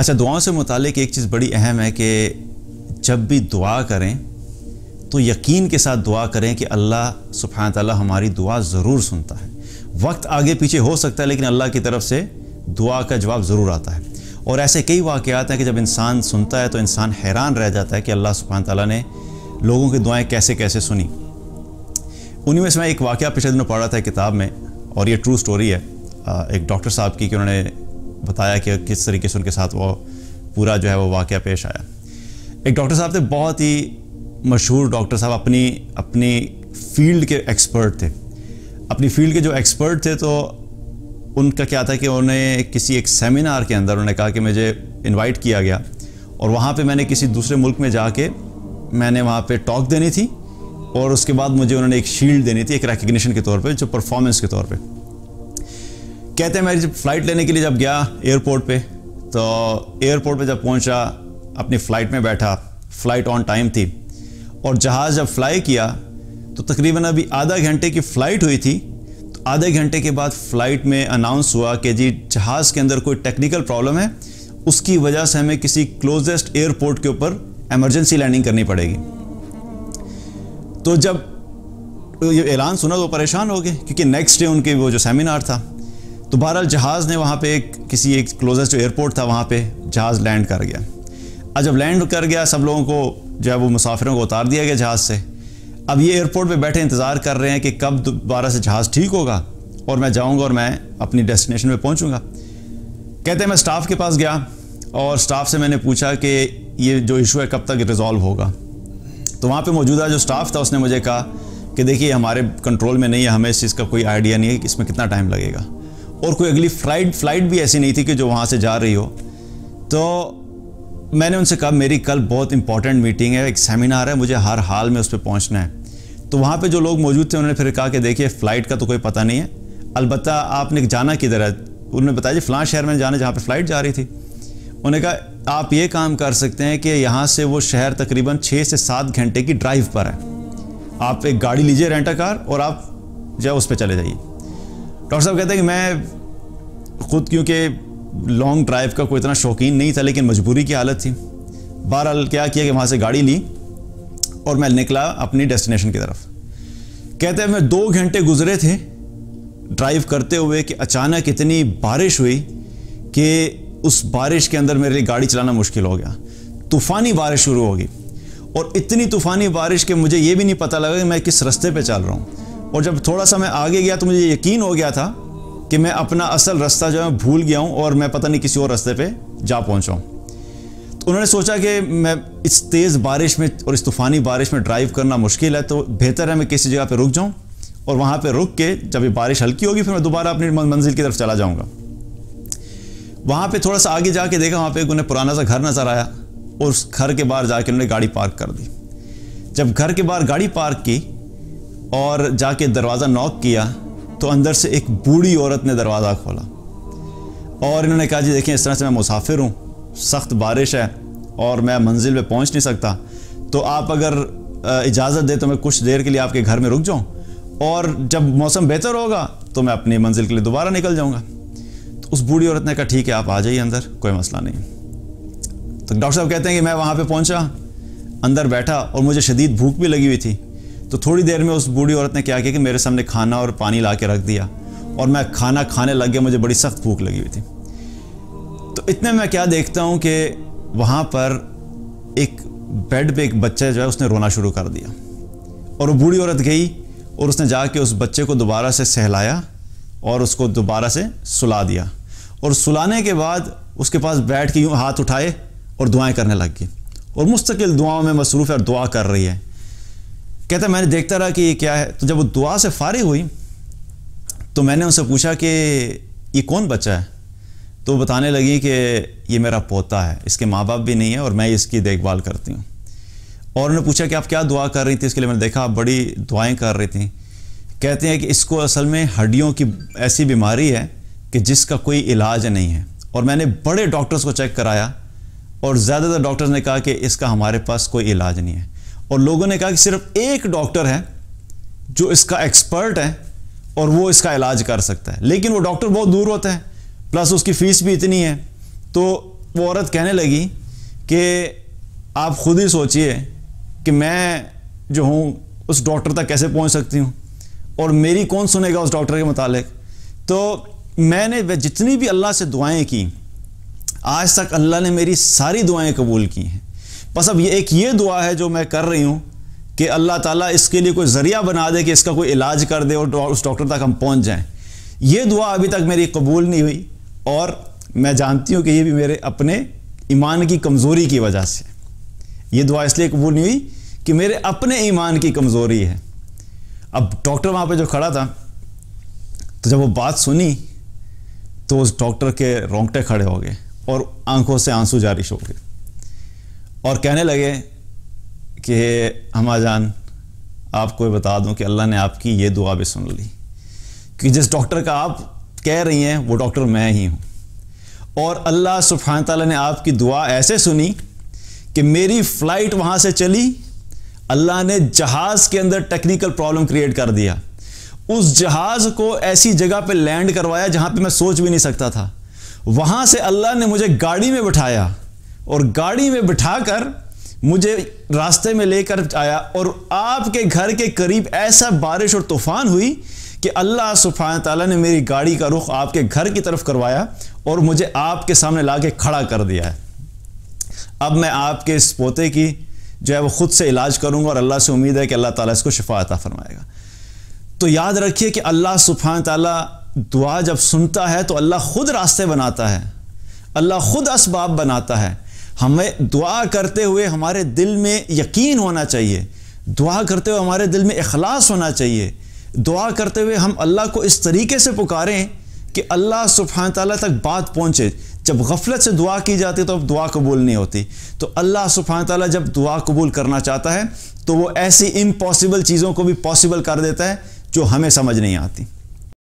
अच्छा दुआओं से मुतक एक चीज़ बड़ी अहम है कि जब भी दुआ करें तो यकीन के साथ दुआ करें कि अल्लाह सुबहान तला हमारी दुआ ज़रूर सुनता है वक्त आगे पीछे हो सकता है लेकिन अल्लाह की तरफ से दुआ का जवाब ज़रूर आता है और ऐसे कई वाक़ात हैं कि जब इंसान सुनता है तो इंसान हैरान रह जाता है कि अल्लाह सुबहान तला ने लोगों की दुआएँ कैसे कैसे सुनी उन्हीं में से मैं एक वाक़ पिछले दिनों पढ़ रहा था किताब में और ये ट्रू स्टोरी है एक डॉक्टर साहब की कि उन्होंने बताया कि किस तरीके से उनके साथ वो पूरा जो है वो वाक़ पेश आया एक डॉक्टर साहब थे बहुत ही मशहूर डॉक्टर साहब अपनी अपनी फील्ड के एक्सपर्ट थे अपनी फील्ड के जो एक्सपर्ट थे तो उनका क्या था कि उन्हें किसी एक सेमिनार के अंदर उन्होंने कहा कि मुझे इनवाइट किया गया और वहाँ पे मैंने किसी दूसरे मुल्क में जाके मैंने वहाँ पे टॉक देनी थी और उसके बाद मुझे उन्होंने एक शील्ड देनी थी एक रिकग्निशन के तौर पे जो परफॉर्मेंस के तौर पे कहते हैं मैं जब फ्लाइट लेने के लिए जब गया एयरपोर्ट पे तो एयरपोर्ट पे जब पहुंचा अपनी फ्लाइट में बैठा फ्लाइट ऑन टाइम थी और जहाज़ जब फ्लाई किया तो तकरीबन अभी आधा घंटे की फ़्लाइट हुई थी तो आधे घंटे के बाद फ़्लाइट में अनाउंस हुआ कि जी जहाज़ के अंदर कोई टेक्निकल प्रॉब्लम है उसकी वजह से हमें किसी क्लोजेस्ट एयरपोर्ट के ऊपर एमरजेंसी लैंडिंग करनी पड़ेगी तो जब तो ये ऐलान सुना तो परेशान हो गए क्योंकि नेक्स्ट डे उनके वो जो सेमिनार था तो बहरहाल जहाज़ ने वहाँ पे किसी एक क्लोजेस्ट एयरपोर्ट था वहाँ पे जहाज़ लैंड कर गया अब जब लैंड कर गया सब लोगों को जो है वो मुसाफिरों को उतार दिया गया जहाज़ से अब ये एयरपोर्ट पे बैठे इंतज़ार कर रहे हैं कि कब दोबारा से जहाज़ ठीक होगा और मैं जाऊँगा और मैं अपनी डेस्टिनेशन पर पहुँचूँगा कहते हैं मैं स्टाफ के पास गया और स्टाफ से मैंने पूछा कि ये जो इशू है कब तक रिजॉल्व होगा तो वहाँ पर मौजूदा जो स्टाफ था उसने मुझे कहा कि देखिए हमारे कंट्रोल में नहीं है हमें इस चीज़ का कोई आइडिया नहीं है कि इसमें कितना टाइम लगेगा और कोई अगली फ्लाइट फ्लाइट भी ऐसी नहीं थी कि जो वहाँ से जा रही हो तो मैंने उनसे कहा मेरी कल बहुत इंपॉर्टेंट मीटिंग है एक सेमिनार है मुझे हर हाल में उस पर पहुँचना है तो वहाँ पर जो लोग मौजूद थे उन्होंने फिर कहा कि देखिए फ़्लाइट का तो कोई पता नहीं है अलबत् आपने जाना किधर है उन्होंने बताया जी फ़लाँ शहर में जाना जहाँ पर फ़्लाइट जा रही थी उन्होंने कहा आप ये काम कर सकते हैं कि यहाँ से वो शहर तकरीबन छः से सात घंटे की ड्राइव पर है आप एक गाड़ी लीजिए रेंटा कार और आप जो उस पर चले जाइए डॉक्टर साहब कहते हैं कि मैं खुद क्योंकि लॉन्ग ड्राइव का कोई इतना शौकीन नहीं था लेकिन मजबूरी की हालत थी बहरहाल क्या किया कि वहाँ से गाड़ी ली और मैं निकला अपनी डेस्टिनेशन की तरफ कहते हैं मैं दो घंटे गुजरे थे ड्राइव करते हुए कि अचानक इतनी बारिश हुई कि उस बारिश के अंदर मेरे लिए गाड़ी चलाना मुश्किल हो गया तूफ़ानी बारिश शुरू होगी और इतनी तूफ़ानी बारिश के मुझे ये भी नहीं पता लगा कि मैं किस रास्ते पे चल रहा हूँ और जब थोड़ा सा मैं आगे गया तो मुझे यकीन हो गया था कि मैं अपना असल रास्ता जो है भूल गया हूँ और मैं पता नहीं किसी और रास्ते पे जा पहुँचा हूँ तो उन्होंने सोचा कि मैं इस तेज़ बारिश में और इस तूफ़ानी बारिश में ड्राइव करना मुश्किल है तो बेहतर है मैं किसी जगह पर रुक जाऊँ और वहाँ पर रुक के जब ये बारिश हल्की होगी फिर मैं दोबारा अपनी मंजिल की तरफ चला जाऊँगा वहाँ पर थोड़ा सा आगे जाके देखा वहाँ पर उन्हें पुराना सा घर नज़र आया और उस घर के बाहर जाके उन्होंने गाड़ी पार्क कर दी जब घर के बाहर गाड़ी पार्क की और जाके दरवाज़ा नॉक किया तो अंदर से एक बूढ़ी औरत ने दरवाज़ा खोला और इन्होंने कहा जी देखें इस तरह से मैं मुसाफिर हूँ सख्त बारिश है और मैं मंजिल पर पहुँच नहीं सकता तो आप अगर इजाज़त दें तो मैं कुछ देर के लिए आपके घर में रुक जाऊँ और जब मौसम बेहतर होगा तो मैं अपनी मंजिल के लिए दोबारा निकल जाऊँगा तो उस बूढ़ी औरत ने कहा ठीक है आप आ जाइए अंदर कोई मसला नहीं तो डॉक्टर साहब कहते हैं कि मैं वहाँ पर पहुँचा अंदर बैठा और मुझे शदीद भूख भी लगी हुई थी तो थोड़ी देर में उस बूढ़ी औरत ने क्या किया कि मेरे सामने खाना और पानी ला के रख दिया और मैं खाना खाने लग गया मुझे बड़ी सख्त भूख लगी हुई थी तो इतने मैं क्या देखता हूँ कि वहाँ पर एक बेड पे एक बच्चा जो है उसने रोना शुरू कर दिया और वो बूढ़ी औरत गई और उसने जाके उस बच्चे को दोबारा से सहलाया और उसको दोबारा से सुला दिया और सुलाने के बाद उसके पास बैठ के यूँ हाथ उठाए और दुआएं करने लग गई और मुस्तकिल दुआओं में मसरूफ़ है और दुआ कर रही है कहता मैंने देखता रहा कि ये क्या है तो जब वो दुआ से फारिग हुई तो मैंने उनसे पूछा कि ये कौन बच्चा है तो बताने लगी कि ये मेरा पोता है इसके माँ बाप भी नहीं है और मैं इसकी देखभाल करती हूँ और उन्होंने पूछा कि आप क्या दुआ कर रही थी इसके लिए मैंने देखा आप बड़ी दुआएं कर रही थी कहते हैं कि इसको असल में हड्डियों की ऐसी बीमारी है कि जिसका कोई इलाज नहीं है और मैंने बड़े डॉक्टर्स को चेक कराया और ज़्यादातर डॉक्टर्स ने कहा कि इसका हमारे पास कोई इलाज नहीं है और लोगों ने कहा कि सिर्फ एक डॉक्टर है जो इसका एक्सपर्ट है और वो इसका इलाज कर सकता है लेकिन वो डॉक्टर बहुत दूर होता है प्लस उसकी फ़ीस भी इतनी है तो वो औरत कहने लगी कि आप खुद ही सोचिए कि मैं जो हूँ उस डॉक्टर तक कैसे पहुँच सकती हूँ और मेरी कौन सुनेगा उस डॉक्टर के मुतालिक तो मैंने वह जितनी भी अल्लाह से दुआएं की आज तक अल्लाह ने मेरी सारी दुआएं कबूल की हैं बस अब ये एक ये दुआ है जो मैं कर रही हूँ कि अल्लाह ताला इसके लिए कोई ज़रिया बना दे कि इसका कोई इलाज कर दे और उस डॉक्टर तक हम पहुँच जाएँ ये दुआ अभी तक मेरी कबूल नहीं हुई और मैं जानती हूँ कि ये भी मेरे अपने ईमान की कमज़ोरी की वजह से ये दुआ इसलिए कबूल नहीं हुई कि मेरे अपने ईमान की कमज़ोरी है अब डॉक्टर वहाँ पर जो खड़ा था तो जब वो बात सुनी तो उस डॉक्टर के रोंगटे खड़े हो गए और आंखों से आंसू जारी हो गए और कहने लगे कि हमा जान आपको बता दूं कि अल्लाह ने आपकी ये दुआ भी सुन ली कि जिस डॉक्टर का आप कह रही हैं वो डॉक्टर मैं ही हूँ और अल्लाह सुबहान तला ने आपकी दुआ ऐसे सुनी कि मेरी फ़्लाइट वहाँ से चली अल्लाह ने जहाज़ के अंदर टेक्निकल प्रॉब्लम क्रिएट कर दिया उस जहाज़ को ऐसी जगह पे लैंड करवाया जहाँ पे मैं सोच भी नहीं सकता था वहाँ से अल्लाह ने मुझे गाड़ी में बैठाया और गाड़ी में बिठाकर मुझे रास्ते में लेकर आया और आपके घर के करीब ऐसा बारिश और तूफान हुई कि अल्लाह सुफान ताला ने मेरी गाड़ी का रुख आपके घर की तरफ करवाया और मुझे आपके सामने ला के खड़ा कर दिया है अब मैं आपके इस पोते की जो है वो ख़ुद से इलाज करूंगा और अल्लाह से उम्मीद है कि अल्लाह ताला इसको शिफा अता फरमाएगा तो याद रखिए कि अल्लाह सुफान ताला दुआ जब सुनता है तो अल्लाह ख़ुद रास्ते बनाता है अल्लाह ख़ुद इसबाब बनाता है हमें दुआ करते हुए हमारे दिल में यकीन होना चाहिए दुआ करते हुए हमारे दिल में अखलास होना चाहिए दुआ करते हुए हम अल्लाह को इस तरीके से पुकारें कि अल्लाह सुबहान तला तक बात पहुँचे जब गफलत से दुआ की जाती है तो अब दुआ कबूल नहीं होती तो अल्लाह सुबहान तला जब दुआ कबूल करना चाहता है तो वो ऐसी इम्पॉसिबल चीज़ों को भी पॉसिबल कर देता है जो हमें समझ नहीं आती